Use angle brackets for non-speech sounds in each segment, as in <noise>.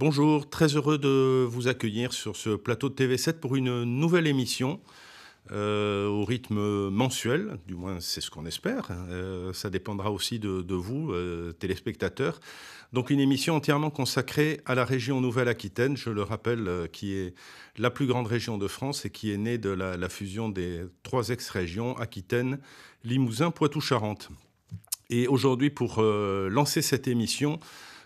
Bonjour, très heureux de vous accueillir sur ce plateau de TV7 pour une nouvelle émission euh, au rythme mensuel, du moins c'est ce qu'on espère. Hein. Euh, ça dépendra aussi de, vous, euh, téléspectateurs. Donc une émission entièrement consacrée à la région Nouvelle-Aquitaine, je le rappelle, qui est la plus grande région de France et qui est née de la, la fusion des trois ex-régions, Aquitaine, Limousin, Poitou-Charentes. Et aujourd'hui, pour lancer cette émission,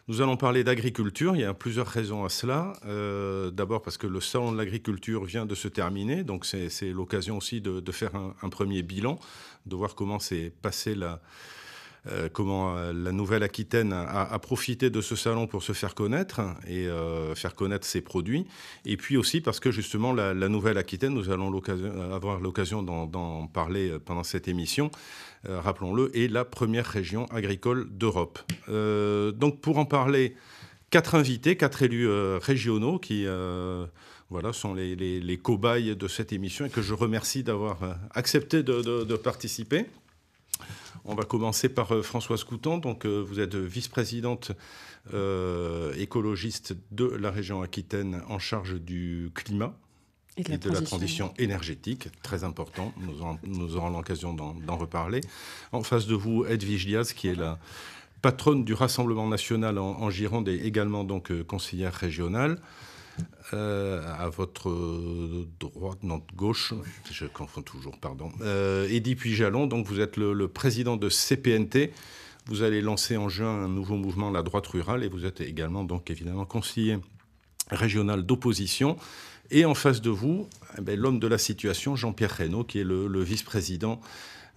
nous allons parler d'agriculture. Il y a plusieurs raisons à cela. Euh, d'abord parce que le salon de l'agriculture vient de se terminer, donc c'est l'occasion aussi de, faire un, premier bilan, de voir comment s'est passée la euh, comment euh, la Nouvelle-Aquitaine a, profité de ce salon pour se faire connaître et euh, faire connaître ses produits. Et puis aussi parce que justement la, Nouvelle-Aquitaine, nous allons avoir l'occasion d'en parler pendant cette émission, rappelons-le, est la première région agricole d'Europe. donc pour en parler, quatre invités, quatre élus régionaux qui voilà, sont les, cobayes de cette émission et que je remercie d'avoir accepté de participer. On va commencer par euh, Françoise Coutant. Donc, euh, vous êtes vice-présidente euh, écologiste de la région Aquitaine en charge du climat et de, la, transition. énergétique, très important. Nous, aurons l'occasion d'en reparler. En face de vous, Edwige Diaz, qui est la patronne du Rassemblement national en, en Gironde et également donc conseillère régionale. Euh, à votre droite, non, gauche, je confonds toujours, pardon. Eddy euh, Pujalon donc vous êtes le, président de CPNT. Vous allez lancer en juin un nouveau mouvement, la droite rurale, et vous êtes également, donc évidemment, conseiller régional d'opposition. Et en face de vous, eh ben, l'homme de la situation, Jean-Pierre Reynaud, qui est le, vice-président,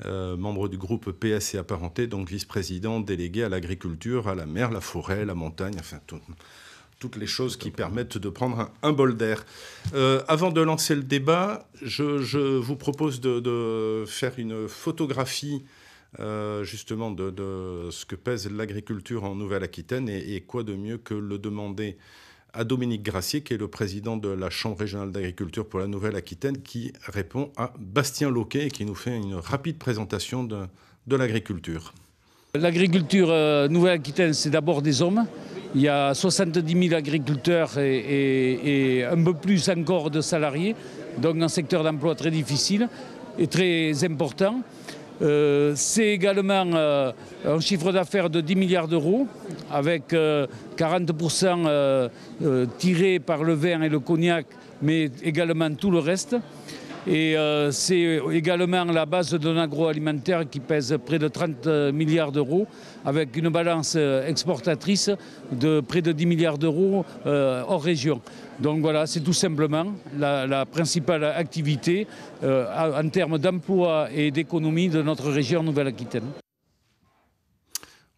euh, membre du groupe PS et apparenté, donc vice-président délégué à l'agriculture, à la mer, la forêt, la montagne, enfin tout, toutes les choses qui permettent de prendre un, bol d'air. Euh, avant de lancer le débat, je, vous propose de, faire une photographie euh, justement de, ce que pèse l'agriculture en Nouvelle-Aquitaine et, quoi de mieux que le demander à Dominique Grassier qui est le président de la Chambre régionale d'agriculture pour la Nouvelle-Aquitaine, qui répond à Bastien Loquet et qui nous fait une rapide présentation de l'agriculture. L'agriculture euh, Nouvelle-Aquitaine, c'est d'abord des hommes, il y a 70 000 agriculteurs et, un peu plus encore de salariés, donc un secteur d'emploi très difficile et très important. Euh, c'est également euh, un chiffre d'affaires de 10 milliards d'euros, avec 40% euh, tiré par le vin et le cognac, mais également tout le reste. Et euh, c'est également la base d'un agroalimentaire qui pèse près de 30 milliards d'euros, avec une balance euh, exportatrice de près de 10 milliards d'euros euh, hors région. Donc voilà, c'est tout simplement la, principale activité en termes d'emploi et d'économie de notre région Nouvelle-Aquitaine.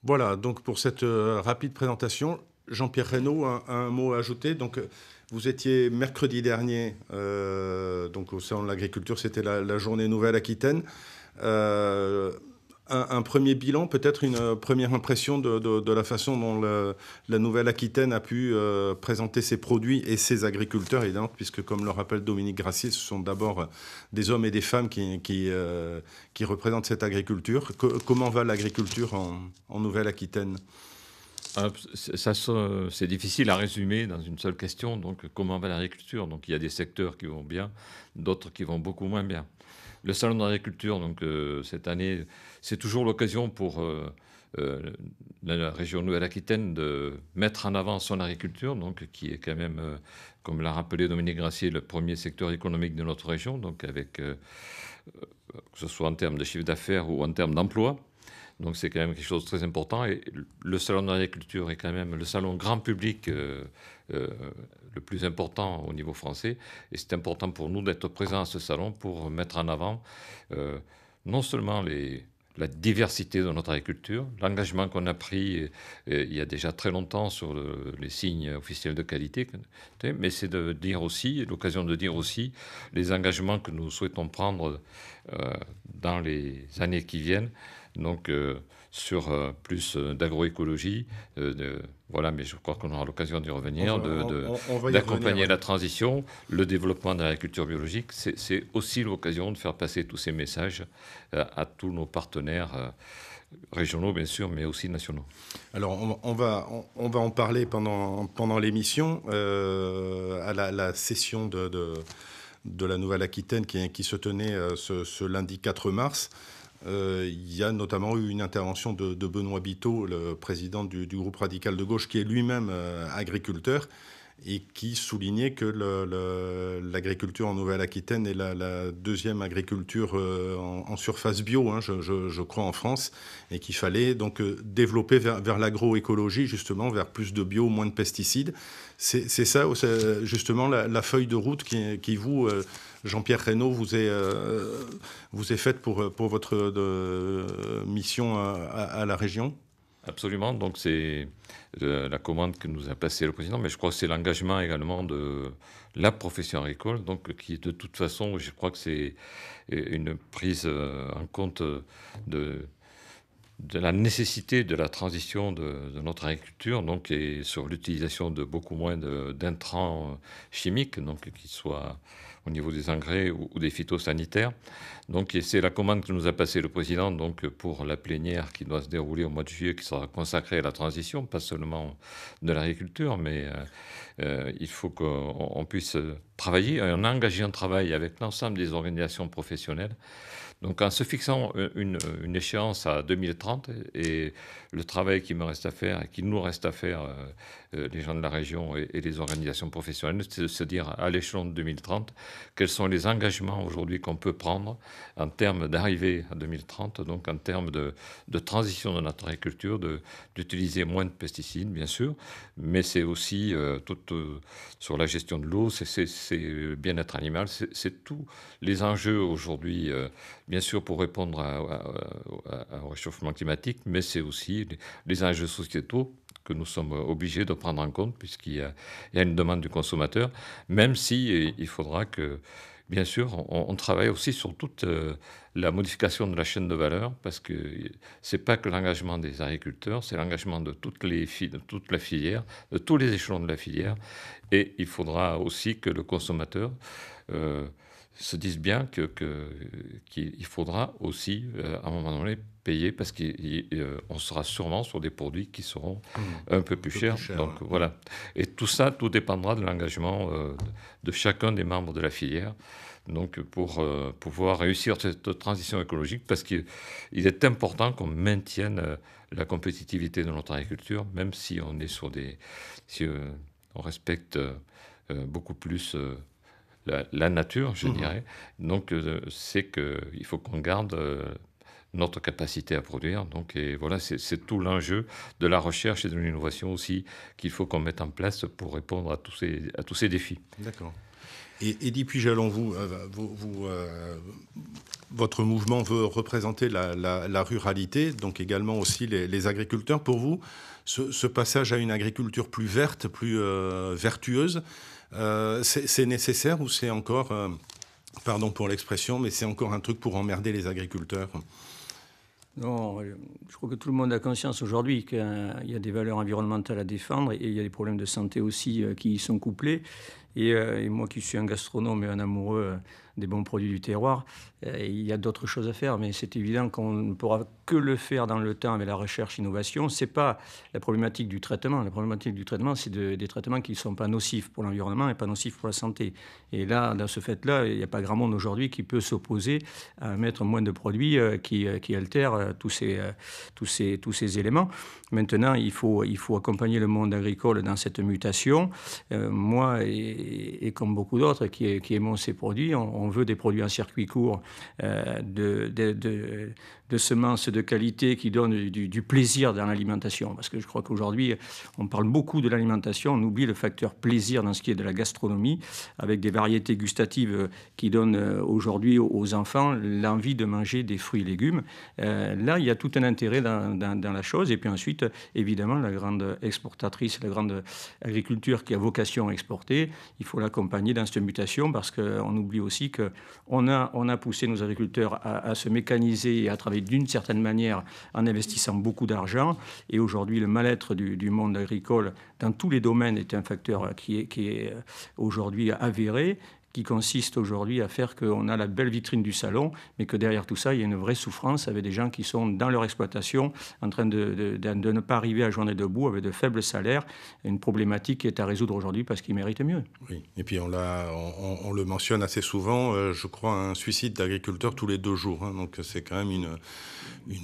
Voilà, donc pour cette rapide présentation, Jean-Pierre Reynaud, un, mot à ajouter. Donc, euh, vous étiez mercredi dernier euh, donc au Salon de l'Agriculture, c'était la, journée Nouvelle-Aquitaine. Euh, un, premier bilan, peut-être une première impression de, la façon dont la Nouvelle-Aquitaine a pu présenter ses produits et ses agriculteurs, évidemment, puisque, comme le rappelle Dominique Grassi, ce sont d'abord des hommes et des femmes qui, représentent cette agriculture. comment va l'agriculture en Nouvelle-Aquitaine ah, ça, c'est difficile à résumer dans une seule question. Donc, comment va l'agriculture Donc, il y a des secteurs qui vont bien, d'autres qui vont beaucoup moins bien. Le salon de donc euh, cette année, c'est toujours l'occasion pour euh, euh, la région Nouvelle-Aquitaine de mettre en avant son agriculture, donc qui est quand même, comme l'a rappelé Dominique Gracier, le premier secteur économique de notre région, donc avec que ce soit en termes de chiffre d'affaires ou en termes d'emploi. Donc c'est quand même quelque chose de très important. Et le salon de l'agriculture est quand même le salon grand public euh, euh, le plus important au niveau français. Et c'est important pour nous d'être présents à ce salon pour mettre en avant euh, non seulement la diversité de notre agriculture, l'engagement qu'on a pris il y a déjà très longtemps sur les signes officiels de qualité, mais c'est de dire aussi, l'occasion de dire aussi, les engagements que nous souhaitons prendre dans les années qui viennent donc euh, sur euh, plus euh, d'agroécologie. voilà, mais je crois qu'on aura l'occasion d'y revenir, d'accompagner la transition, le développement de l'agriculture biologique. C'est aussi l'occasion de faire passer tous ces messages à tous nos partenaires régionaux bien sûr, mais aussi nationaux. Alors on, va, va en parler pendant, pendant l'émission, à la, session de, de, la Nouvelle-Aquitaine qui, se tenait ce, ce, lundi 4 mars. Euh, il y a notamment eu une intervention de, Benoît Biteau, le président du, groupe radical de gauche, qui est lui-même euh, agriculteur, et qui soulignait que l'agriculture en Nouvelle-Aquitaine est la, deuxième agriculture euh, en, surface bio, hein, je, crois, en France, et qu'il fallait donc euh, développer vers, l'agroécologie, justement, vers plus de bio, moins de pesticides. C'est ça, justement, la, feuille de route qui, vous, euh, Jean-Pierre Reynaud, vous est, faite pour, votre mission à la région Absolument. Donc, c'est euh, la commande que nous a placée le président, mais je crois que c'est l'engagement également de la profession agricole, donc qui, de toute façon, je crois que c'est euh, une prise euh, en compte de, la nécessité de la transition de, notre agriculture, donc, et sur l'utilisation de beaucoup moins d'intrants chimiques, donc, qui soient au niveau des engrais ou, des phytosanitaires. Donc c'est la commande que nous a passée le président donc, pour la plénière qui doit se dérouler au mois de juillet, qui sera consacrée à la transition, pas seulement de l'agriculture, mais euh, euh, il faut qu'on puisse travailler. On a engagé un travail avec l'ensemble des organisations professionnelles donc en se fixant euh, euh, une, échéance à 2030 et le travail qui me reste à faire et qui nous reste à faire, euh, les gens de la région et, les organisations professionnelles, c'est de se dire à l'échelon de 2030 quels sont les engagements aujourd'hui qu'on peut prendre en termes d'arrivée à 2030, donc en termes de, transition de notre agriculture, d'utiliser moins de pesticides bien sûr, mais c'est aussi tout sur la gestion de l'eau, c'est bien-être animal, c'est tous les enjeux aujourd'hui bien sûr pour répondre au réchauffement climatique, mais c'est aussi les, enjeux sociétaux que nous sommes euh, obligés de prendre en compte puisqu'il y, a une demande du consommateur, même si euh, il faudra que, bien sûr, on, travaille aussi sur toute euh, la modification de la chaîne de valeur parce que c'est pas que l'engagement des agriculteurs, c'est l'engagement de toutes les de toute la filière, de tous les échelons de la filière, et il faudra aussi que le consommateur se disent bien que, qu'il faudra aussi, euh, à un moment donné, payer parce qu'on euh, sera sûrement sur des produits qui seront mmh. un peu plus chers. donc voilà. Et tout ça, tout dépendra de l'engagement euh, de chacun des membres de la filière. Donc pour pouvoir réussir cette transition écologique, parce qu'il est important qu'on maintienne la compétitivité de notre agriculture, même si on est sur des, si on respecte beaucoup plus la, nature, je mhm. dirais. Donc, euh, c'est c'est qu'il faut qu'on garde euh, notre capacité à produire. Donc, et voilà, c'est tout l'enjeu de la recherche et de l'innovation aussi qu'il faut qu'on mette en place pour répondre à tous ces, défis. D'accord. Et puis, jalon vous, euh, vous, vous, votre mouvement veut représenter la, ruralité, donc également aussi les, agriculteurs. Pour vous, ce, passage à une agriculture plus verte, plus euh, vertueuse, euh, c'est nécessaire ou c'est encore, euh, pardon pour l'expression, mais c'est encore un truc pour emmerder les agriculteurs non, je crois que tout le monde a conscience aujourd'hui qu'il y a des valeurs environnementales à défendre et il y a des problèmes de santé aussi qui y sont couplés. Et, et moi qui suis un gastronome et un amoureux des bons produits du terroir. Euh, il y a d'autres choses à faire, mais c'est évident qu'on ne pourra que le faire dans le temps avec la recherche-innovation. Ce n'est pas la problématique du traitement. La problématique du traitement, c'est des traitements qui ne sont pas nocifs pour l'environnement et pas nocifs pour la santé. Et là, dans ce fait-là, il n'y a pas grand monde aujourd'hui qui peut s'opposer à mettre moins de produits euh, euh, qui, altèrent tous ces, tous, tous ces éléments. Maintenant, il faut, il faut accompagner le monde agricole dans cette mutation. moi, et, comme beaucoup d'autres qui, qui aimons ces produits, on on veut des produits en circuit court, euh, de, de semences de qualité qui donnent du, plaisir dans l'alimentation. Parce que je crois qu'aujourd'hui, on parle beaucoup de l'alimentation, on oublie le facteur plaisir dans ce qui est de la gastronomie, avec des variétés gustatives euh, qui donnent euh, aujourd'hui aux enfants l'envie de manger des fruits et légumes. Euh, là, il y a tout un intérêt dans, la chose. Et puis ensuite, évidemment, la grande exportatrice, la grande agriculture qui a vocation à exporter, il faut l'accompagner dans cette mutation parce qu'on oublie aussi qu'on a, on a poussé nos agriculteurs à, à se mécaniser et à travailler d'une certaine manière en investissant beaucoup d'argent. Et aujourd'hui, le mal-être du, monde agricole dans tous les domaines est un facteur qui est euh, aujourd'hui avéré qui consiste aujourd'hui à faire qu'on a la belle vitrine du salon, mais que derrière tout ça, il y a une vraie souffrance avec des gens qui sont dans leur exploitation en train de, ne pas arriver à journée debout avec de faibles salaires, une problématique qui est à résoudre aujourd'hui parce qu'ils méritent mieux. Oui, et puis on, l'a, on, le mentionne assez souvent, euh, je crois, un suicide d'agriculteurs tous les deux jours. Hein. donc c'est quand même une,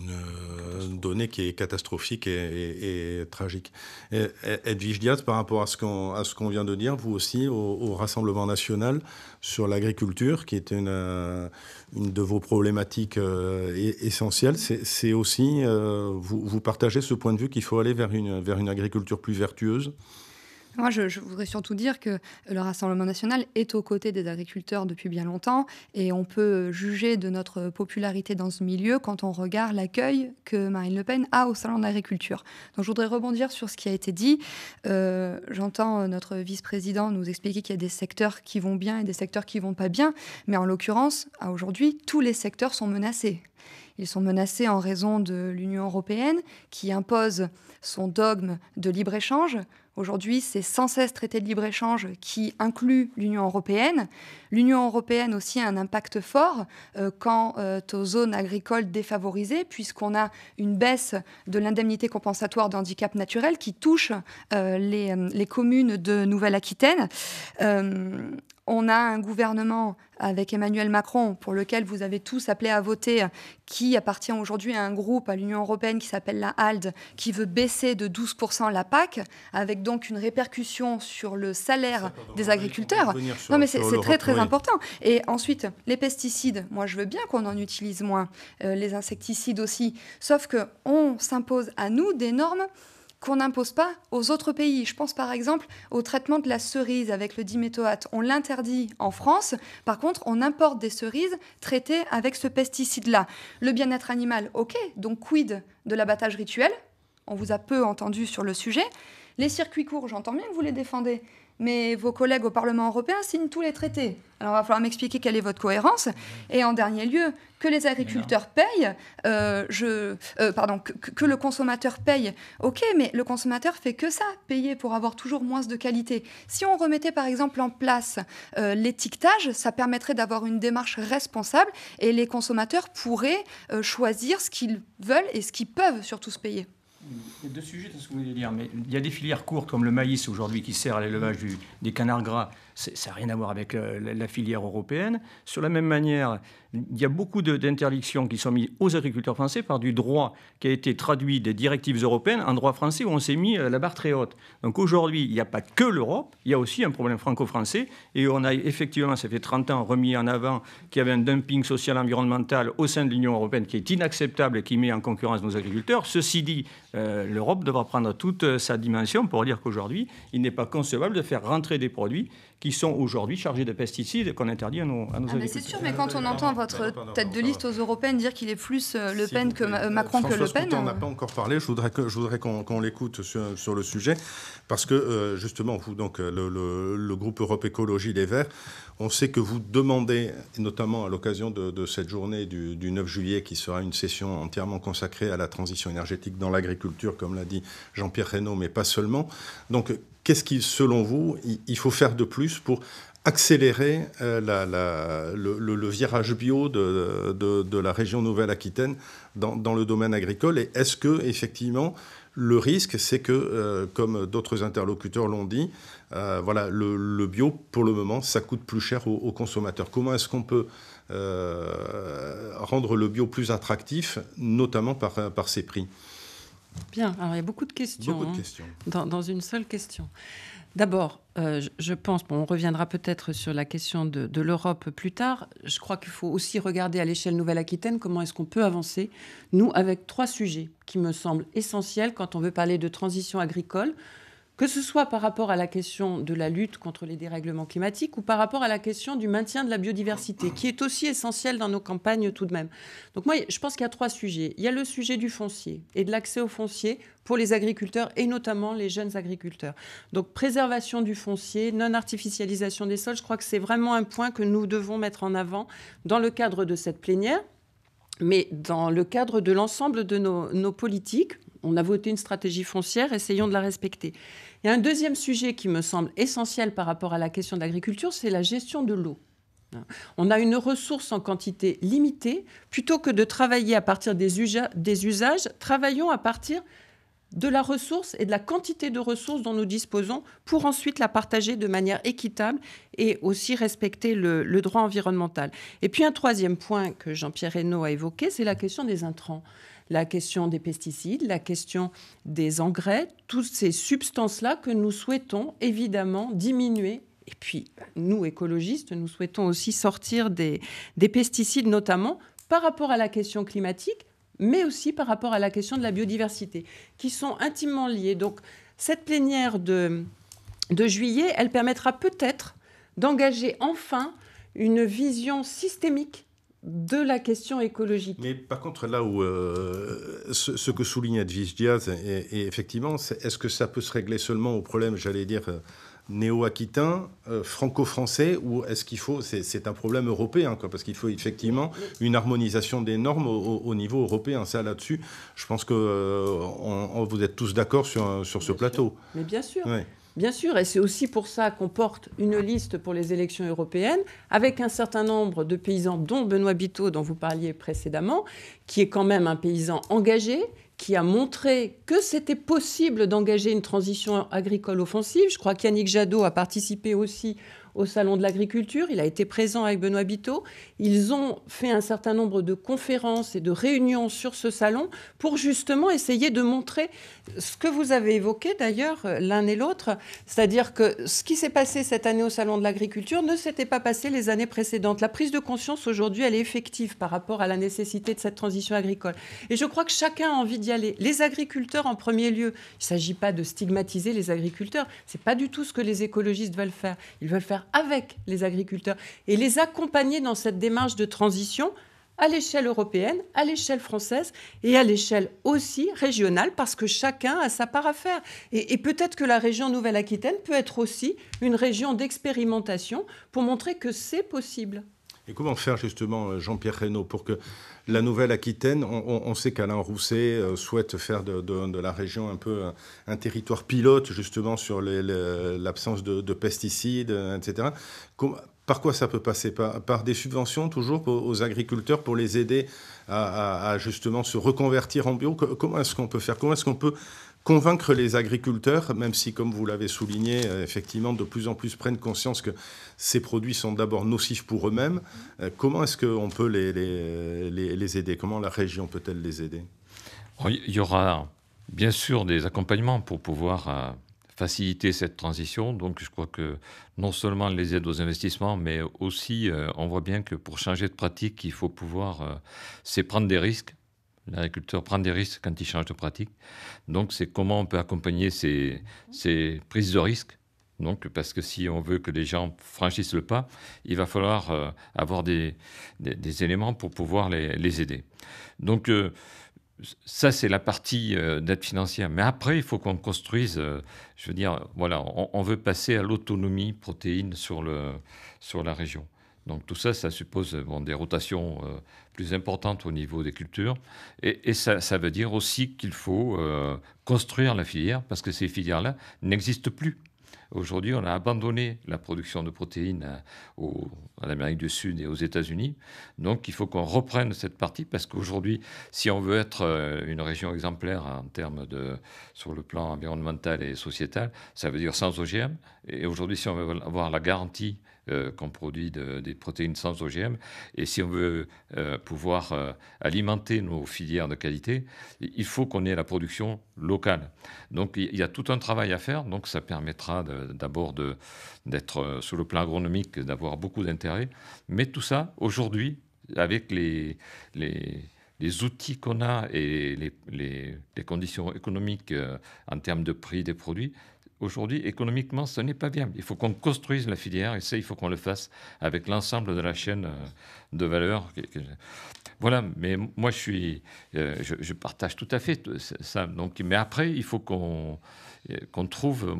euh, donnée qui est catastrophique et, tragique. Et, Edwige Diaz, par rapport à ce qu'on, à ce qu'on vient de dire, vous aussi, au Rassemblement national, sur l'agriculture, qui est une, euh, de vos problématiques euh, e-, essentielles. C'est aussi, euh, vous, partagez ce point de vue qu'il faut aller vers une agriculture plus vertueuse, moi, je, voudrais surtout dire que le Rassemblement national est aux côtés des agriculteurs depuis bien longtemps et on peut juger de notre popularité dans ce milieu quand on regarde l'accueil que Marine Le Pen a au Salon de l'agriculture. Donc, je voudrais rebondir sur ce qui a été dit. Euh, j'entends notre vice-président nous expliquer qu'il y a des secteurs qui vont bien et des secteurs qui vont pas bien, mais en l'occurrence, à aujourd'hui, tous les secteurs sont menacés. Ils sont menacés en raison de l'Union européenne qui impose son dogme de libre-échange Aujourd'hui, c'est sans cesse traité de libre-échange qui inclut l'Union européenne. L'Union européenne aussi a un impact fort euh, quant euh, aux zones agricoles défavorisées, puisqu'on a une baisse de l'indemnité compensatoire de handicap naturel qui touche euh, les, communes de Nouvelle-Aquitaine. On a un gouvernement avec Emmanuel Macron, pour lequel vous avez tous appelé à voter, qui appartient aujourd'hui à un groupe à l'Union européenne qui s'appelle la HALD, qui veut baisser de 12% la PAC, avec donc une répercussion sur le salaire des agriculteurs. non, mais c'est très très important. Et ensuite, les pesticides, moi je veux bien qu'on en utilise moins, euh, les insecticides aussi, sauf qu'on s'impose à nous des normes qu'on n'impose pas aux autres pays. Je pense par exemple au traitement de la cerise avec le diméthoate. On l'interdit en France. Par contre, on importe des cerises traitées avec ce pesticide-là. Le bien-être animal, ok. Donc, quid de l'abattage rituel On vous a peu entendu sur le sujet. Les circuits courts, j'entends bien que vous les défendez mais vos collègues au Parlement européen signent tous les traités. Alors, il va falloir m'expliquer quelle est votre cohérence. Et en dernier lieu, que les agriculteurs payent, euh, euh, pardon, que, le consommateur paye. Ok, mais le consommateur fait que ça, payer pour avoir toujours moins de qualité. Si on remettait par exemple en place euh, l'étiquetage, ça permettrait d'avoir une démarche responsable et les consommateurs pourraient choisir ce qu'ils veulent et ce qu'ils peuvent surtout se payer. Il y a deux sujets que dire, mais il y a des filières courtes comme le maïs aujourd'hui qui sert à l'élevage des canards gras ça n'a rien à voir avec euh, la, filière européenne. Sur la même manière, il y a beaucoup d'interdictions qui sont mises aux agriculteurs français par du droit qui a été traduit des directives européennes en droit français où on s'est mis euh, la barre très haute. Donc aujourd'hui, il n'y a pas que l'Europe, il y a aussi un problème franco-français. Et on a effectivement, ça fait 30 ans, remis en avant qu'il y avait un dumping social environnemental au sein de l'Union européenne qui est inacceptable et qui met en concurrence nos agriculteurs. Ceci dit, euh, l'Europe devra prendre toute sa dimension pour dire qu'aujourd'hui, il n'est pas concevable de faire rentrer des produits qui sont aujourd'hui chargés de pesticides qu'on interdit à nos, à nos ah, C'est sûr, mais quand on ah, entend votre tête de liste aux européennes dire qu'il est plus euh, Le Pen que Macron que Le Pen. on n'a euh. pas encore parlé, je voudrais qu'on je voudrais qu'on l'écoute sur, le sujet, parce que euh, justement, vous, donc, le, groupe Europe Écologie Les Verts, on sait que vous demandez, notamment à l'occasion de, cette journée du, du, 9 juillet, qui sera une session entièrement consacrée à la transition énergétique dans l'agriculture, comme l'a dit Jean-Pierre Reynaud, mais pas seulement. Donc, Qu'est-ce qu'il, selon vous, il faut faire de plus pour accélérer euh, le, virage bio de, la région Nouvelle-Aquitaine dans, le domaine agricole Et est-ce que, effectivement, le risque, c'est que, euh, comme d'autres interlocuteurs l'ont dit, euh, voilà, le, bio, pour le moment, ça coûte plus cher aux, consommateurs. Comment est-ce qu'on peut rendre le bio plus attractif, notamment par, par ses prix Bien, alors il y a beaucoup de questions. Hein, dans, une seule question. D'abord, euh, je, pense, bon, on reviendra peut-être sur la question de, de l'Europe plus tard. Je crois qu'il faut aussi regarder à l'échelle Nouvelle-Aquitaine comment est-ce qu'on peut avancer, nous, avec trois sujets qui me semblent essentiels quand on veut parler de transition agricole, que ce soit par rapport à la question de la lutte contre les dérèglements climatiques ou par rapport à la question du maintien de la biodiversité, qui est aussi essentiel dans nos campagnes tout de même. Donc moi, je pense qu'il y a trois sujets. Il y a le sujet du foncier et de l'accès au foncier pour les agriculteurs et notamment les jeunes agriculteurs. Donc préservation du foncier, non-artificialisation des sols, je crois que c'est vraiment un point que nous devons mettre en avant dans le cadre de cette plénière mais dans le cadre de l'ensemble de nos, nos, politiques, on a voté une stratégie foncière, essayons de la respecter. Il y a un deuxième sujet qui me semble essentiel par rapport à la question de l'agriculture, c'est la gestion de l'eau. On a une ressource en quantité limitée. Plutôt que de travailler à partir des, usages, travaillons à partir de la ressource et de la quantité de ressources dont nous disposons pour ensuite la partager de manière équitable et aussi respecter le, droit environnemental. Et puis un troisième point que Jean-Pierre Reynaud a évoqué, c'est la question des intrants la question des pesticides, la question des engrais, toutes ces substances-là que nous souhaitons évidemment diminuer et puis, ben, nous, écologistes, nous souhaitons aussi sortir des, pesticides, notamment par rapport à la question climatique, mais aussi par rapport à la question de la biodiversité, qui sont intimement liées. Donc, cette plénière de juillet, elle permettra peut-être d'engager enfin une vision systémique de la question écologique. Mais par contre, là où euh, ce, que souligne Advis Diaz, et, effectivement, est-ce que ça peut se régler seulement au problème, j'allais dire, euh, néo-aquitain, euh, franco-français, ou est-ce qu'il faut, c'est un problème européen, quoi, parce qu'il faut effectivement une harmonisation des normes au, niveau européen. Ça, là-dessus, je pense que vous êtes tous d'accord sur, ce plateau. Mais bien sûr. Bien sûr, et c'est aussi pour ça qu'on porte une liste pour les élections européennes avec un certain nombre de paysans, dont Benoît Biteau, dont vous parliez précédemment, qui est quand même un paysan engagé, qui a montré que c'était possible d'engager une transition agricole offensive. Je crois qu'Yannick Jadot a participé aussi au Salon de l'Agriculture, il a été présent avec Benoît Biteau. Ils ont fait un certain nombre de conférences et de réunions sur ce salon pour justement essayer de montrer ce que vous avez évoqué d'ailleurs l'un et l'autre, c'est-à-dire que ce qui s'est passé cette année au Salon de l'Agriculture ne s'était pas passé les années précédentes. La prise de conscience aujourd'hui, elle est effective par rapport à la nécessité de cette transition agricole. Et je crois que chacun a envie d'y aller. Les agriculteurs en premier lieu. Il ne s'agit pas de stigmatiser les agriculteurs. C'est pas du tout ce que les écologistes veulent faire. Ils veulent faire avec les agriculteurs, et les accompagner dans cette démarche de transition à l'échelle européenne, à l'échelle française et à l'échelle aussi régionale, parce que chacun a sa part à faire. et peut-être que la région Nouvelle-Aquitaine peut être aussi une région d'expérimentation pour montrer que c'est possible. Et comment faire justement, euh, Jean-Pierre Reynaud, pour que la Nouvelle-Aquitaine, on, sait qu'Alain Rousset euh, souhaite faire de, la région un peu un, territoire pilote justement sur l'absence de, pesticides, euh, etc. Comment, par quoi ça peut passer par, des subventions toujours aux agriculteurs pour les aider à, à, justement se reconvertir en bio Comment est-ce qu'on peut faire Comment est-ce qu'on peut convaincre les agriculteurs, même si, comme vous l'avez souligné, euh, effectivement, de plus en plus prennent conscience que ces produits sont d'abord nocifs pour eux-mêmes. Euh, comment est-ce qu'on peut les, les, aider Comment la région peut-elle les aider oh, Il y aura bien sûr des accompagnements pour pouvoir euh, faciliter cette transition. Donc je crois que non seulement les aides aux investissements, mais aussi on voit bien que pour changer de pratique, il faut pouvoir c'est prendre des risques L'agriculteur prend des risques quand il change de pratique. Donc, c'est comment on peut accompagner ces, ces prises de risques. Donc, parce que si on veut que les gens franchissent le pas, il va falloir euh, avoir des, des, éléments pour pouvoir les, les aider. Donc, euh, ça, c'est la partie euh, d'aide financière. Mais après, il faut qu'on construise, je veux dire, voilà, on, on veut passer à l'autonomie protéine sur, le, sur la région. Donc tout ça, ça suppose des rotations euh, plus importantes au niveau des cultures. Et, ça, veut dire aussi qu'il faut euh, construire la filière parce que ces filières-là n'existent plus. Aujourd'hui, on a abandonné la production de protéines euh, en Amérique du Sud et aux États-Unis. Donc, il faut qu'on reprenne cette partie parce qu'aujourd'hui, si on veut être une région exemplaire en termes de, sur le plan environnemental et sociétal, ça veut dire sans OGM. Et aujourd'hui, si on veut avoir la garantie euh, qu'on produit des protéines sans OGM. Et si on veut euh, pouvoir euh, alimenter nos filières de qualité, il faut qu'on ait la production locale. Donc il y a tout un travail à faire. Donc ça permettra d'abord d'être sur le plan agronomique, d'avoir beaucoup d'intérêt. Mais tout ça, aujourd'hui, avec les, outils qu'on a et les, conditions économiques en termes de prix des produits, aujourd'hui, économiquement, ce n'est pas viable. Il faut qu'on construise la filière et ça, il faut qu'on le fasse avec l'ensemble de la chaîne euh, de valeur. Voilà, mais moi, je, suis, euh, je, partage tout à fait ça. Donc, mais après, il faut qu'on euh, qu'on trouve,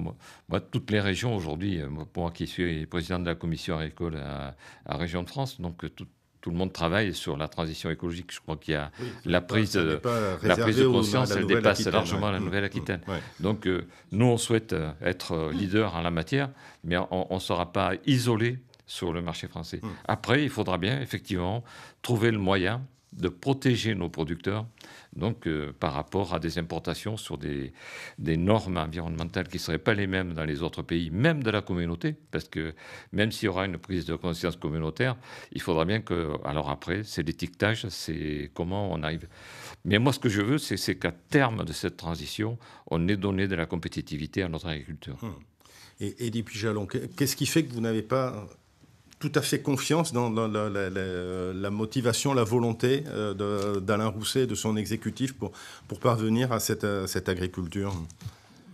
moi, toutes les régions aujourd'hui, moi, qui suis président de la commission agricole à, à Région de France, donc tout, tout le monde travaille sur la transition écologique. Je crois qu'il y a la, prise, de, la prise de conscience, elle dépasse largement la mm, Nouvelle-Aquitaine. Mm, Donc euh, nous, on souhaite euh, être euh, leader en la matière, mais on ne sera pas isolé sur le marché français. Mm. Après, il faudra bien effectivement trouver le moyen de protéger nos producteurs donc, euh, par rapport à des importations sur des, normes environnementales qui ne seraient pas les mêmes dans les autres pays, même de la communauté, parce que même s'il y aura une prise de conscience communautaire, il faudra bien que... Alors après, c'est l'étiquetage, c'est comment on arrive. Mais moi, ce que je veux, c'est qu'à terme de cette transition, on ait donné de la compétitivité à notre agriculture. Hum. Et, et depuis Jalon, qu'est-ce qui fait que vous n'avez pas tout à fait confiance dans la, motivation, la volonté euh, d'Alain Rousset et de son exécutif pour, pour parvenir à cette, euh, agriculture.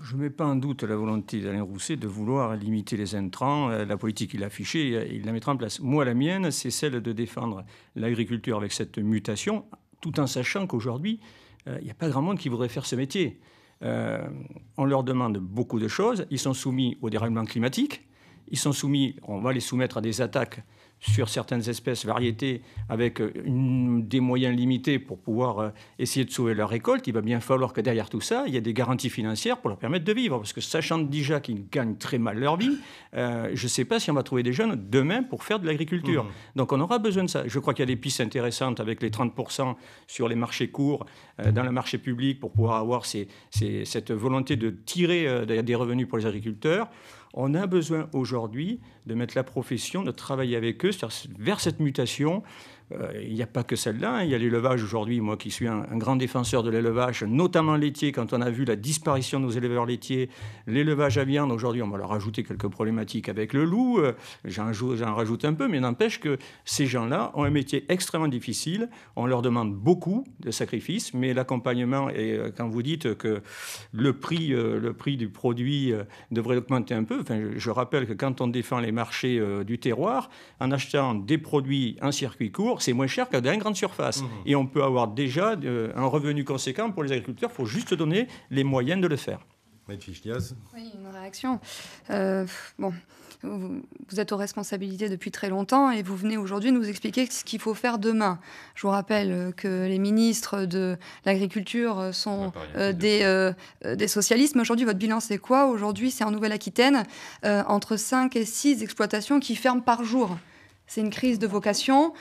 Je ne mets pas en doute la volonté d'Alain Rousset de vouloir limiter les intrants, euh, la politique qu'il a affichée, il la mettra en place. Moi, la mienne, c'est celle de défendre l'agriculture avec cette mutation, tout en sachant qu'aujourd'hui, il n'y a pas grand monde qui voudrait faire ce métier. on leur demande beaucoup de choses, ils sont soumis au dérèglement climatique, ils sont soumis, on va les soumettre à des attaques sur certaines espèces, variétés, avec euh, des moyens limités pour pouvoir euh, essayer de sauver leur récolte, il va bien falloir que derrière tout ça, il y ait des garanties financières pour leur permettre de vivre. Parce que sachant déjà qu'ils gagnent très mal leur vie, euh, je ne sais pas si on va trouver des jeunes demain pour faire de l'agriculture. Mmh. Donc on aura besoin de ça. Je crois qu'il y a des pistes intéressantes avec les 30% sur les marchés courts, dans le marché public, pour pouvoir avoir cette volonté de tirer des revenus pour les agriculteurs on a besoin aujourd'hui de mettre la profession, de travailler avec eux, vers cette mutation euh, il n'y a pas que celle-là. Hein. Il y a l'élevage aujourd'hui. Moi qui suis un, grand défenseur de l'élevage, notamment laitier, quand on a vu la disparition de nos éleveurs laitiers, l'élevage à viande, aujourd'hui, on va leur ajouter quelques problématiques avec le loup. Euh, j'en rajoute un peu, mais n'empêche que ces gens-là ont un métier extrêmement difficile. On leur demande beaucoup de sacrifices, mais l'accompagnement, et euh, quand vous dites que le prix, le prix du produit devrait augmenter un peu, je rappelle que quand on défend les marchés du terroir, en achetant des produits en circuit court, c'est moins cher qu'à dans grande surface. Mhm. Et on peut avoir déjà euh, un revenu conséquent pour les agriculteurs. Il faut juste donner les moyens de le faire. Oui, une réaction. Euh, bon, vous, êtes aux responsabilités depuis très longtemps et vous venez aujourd'hui nous expliquer ce qu'il faut faire demain. Je vous rappelle euh, que les ministres de l'agriculture sont des, des, socialistes. Mais aujourd'hui, votre bilan, c'est quoi Aujourd'hui, c'est en Nouvelle-Aquitaine entre 5 et 6 exploitations qui ferment par jour c'est une crise de vocation.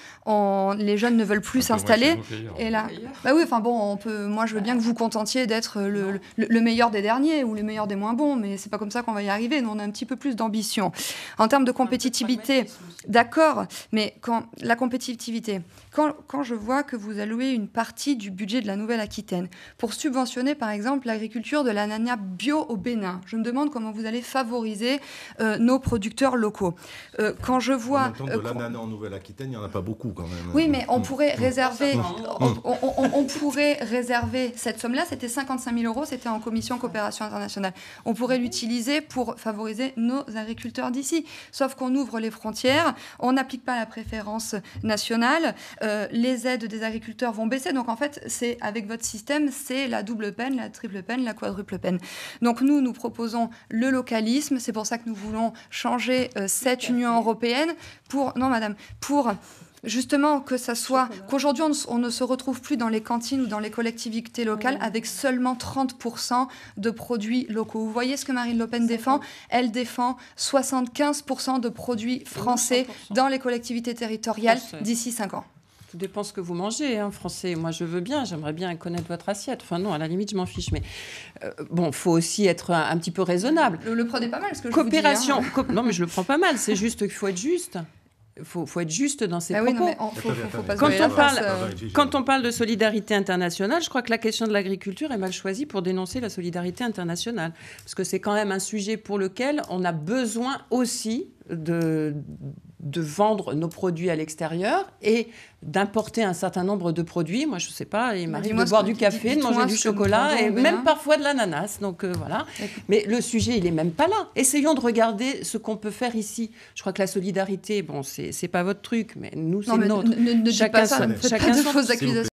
les jeunes ne veulent plus s'installer. Et là, bah oui, enfin bon, on peut. Moi, je veux bien que vous contentiez d'être le, meilleur des derniers ou le meilleur des moins bons, mais c'est pas comme ça qu'on va y arriver. Nous, on a un petit peu plus d'ambition en termes de compétitivité. D'accord, mais quand la compétitivité, quand, quand je vois que vous allouez une partie du budget de la Nouvelle-Aquitaine pour subventionner, par exemple, l'agriculture de l'ananas bio au Bénin, je me demande comment vous allez favoriser euh, nos producteurs locaux. Euh, quand je vois en Nouvelle-Aquitaine, il n'y en a pas beaucoup quand même. Oui, mais on mm. pourrait mm. réserver, mm. on, pourrait réserver cette somme-là. C'était 55 000 euros, c'était en commission coopération internationale. On pourrait l'utiliser pour favoriser nos agriculteurs d'ici. Sauf qu'on ouvre les frontières, on n'applique pas la préférence nationale, euh, les aides des agriculteurs vont baisser. Donc en fait, c'est avec votre système, c'est la double peine, la triple peine, la quadruple peine. Donc nous, nous proposons le localisme. C'est pour ça que nous voulons changer euh, cette Union européenne pour madame, pour justement que ça soit qu'aujourd'hui on, ne se retrouve plus dans les cantines ou dans les collectivités locales avec seulement 30% de produits locaux. Vous voyez ce que Marine Le Pen défend Elle défend 75% de produits français dans les collectivités territoriales d'ici 5 ans. Tout dépend ce que vous mangez, hein. français. Moi, je veux bien, j'aimerais bien connaître votre assiette. Enfin, non, à la limite, je m'en fiche. Mais bon, euh, bon, faut aussi être un, petit peu raisonnable. Le, le, prenez pas mal, ce que Coopération. je vous dis, hein. Non, mais je le prends pas mal. C'est juste qu'il faut être juste faut, faut être juste dans ces ah propos. parle, quand on parle de solidarité internationale, je crois que la question de l'agriculture est mal choisie pour dénoncer la solidarité internationale. Parce que c'est quand même un sujet pour lequel on a besoin aussi de, de vendre nos produits à l'extérieur et d'importer un certain nombre de produits. Moi, je ne sais pas, il bah, m'arrive de boire du café, de manger du chocolat et même parfois de l'ananas. Donc euh, voilà. Mais le sujet, il n'est même pas là. Essayons de regarder ce qu'on peut faire ici. Je crois que la solidarité, bon, c'est pas votre truc, mais nous, c'est notre. Ne, chacun, pas ça, pas de fausses accusations.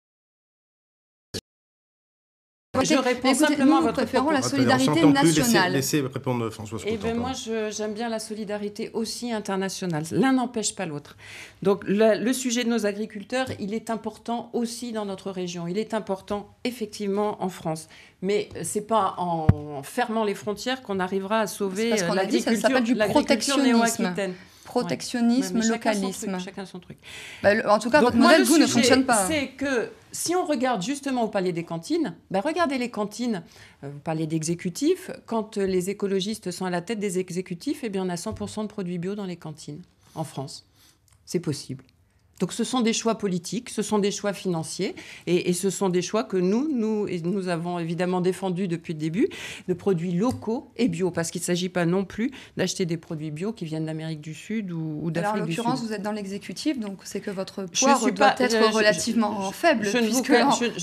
Je réponds simplement à votre préférons la solidarité nationale. Laissez, répondre François. Eh ben moi, j'aime bien la solidarité aussi internationale. L'un n'empêche pas l'autre. Donc le, sujet de nos agriculteurs, il est important aussi dans notre région. Il est important effectivement en France. Mais c'est pas en fermant les frontières qu'on arrivera à sauver l'agriculture néo-aquitaine protectionnisme, localisme. Chacun son truc. Bah, en tout cas, votre modèle, vous, ne fonctionne pas. C'est que si on regarde justement, au palais des cantines, bah, regardez les cantines, euh, vous parlez d'exécutifs, quand euh, les écologistes sont à la tête des exécutifs, eh bien on a 100% de produits bio dans les cantines en France. C'est possible. Donc ce sont des choix politiques, ce sont des choix financiers, et, ce sont des choix que nous, nous, nous avons évidemment défendus depuis le début, de produits locaux et bio, parce qu'il ne s'agit pas non plus d'acheter des produits bio qui viennent d'Amérique du Sud ou, d'Afrique du Sud. En l'occurrence, vous êtes dans l'exécutif, donc c'est que votre poids doit être relativement faible, puisque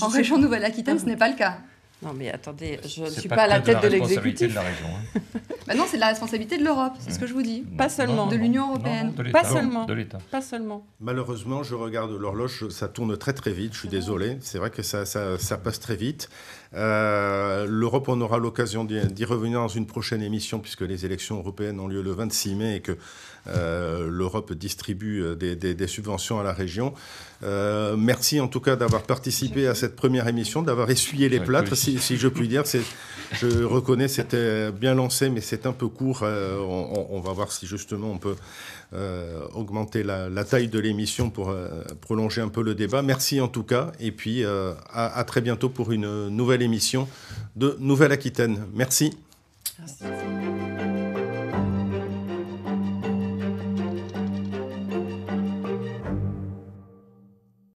en région Nouvelle-Aquitaine, ce n'est pas le cas. Non, mais attendez, euh, je ne suis pas, à la tête de l'exécutif. la région. Hein. — <laughs> bah non, c'est la responsabilité de l'Europe, c'est ce que je vous dis. Pas seulement. de l'Union européenne. pas seulement. pas seulement. Malheureusement, je regarde l'horloge, ça tourne très très vite, je suis désolé. C'est vrai que ça, ça, passe très vite. Euh, L'Europe, on aura l'occasion d'y revenir dans une prochaine émission, puisque les élections européennes ont lieu le 26 mai et que euh, l'Europe distribue des, des, subventions à la région. merci en tout cas d'avoir participé à cette première émission, d'avoir essuyé les plâtres si, je puis dire. Je reconnais, c'était bien lancé, mais c'est un peu court. Euh, on, va voir si justement on peut euh, augmenter la, taille de l'émission pour euh, prolonger un peu le débat. Merci en tout cas, et puis à, très bientôt pour une nouvelle émission de Nouvelle-Aquitaine. Merci.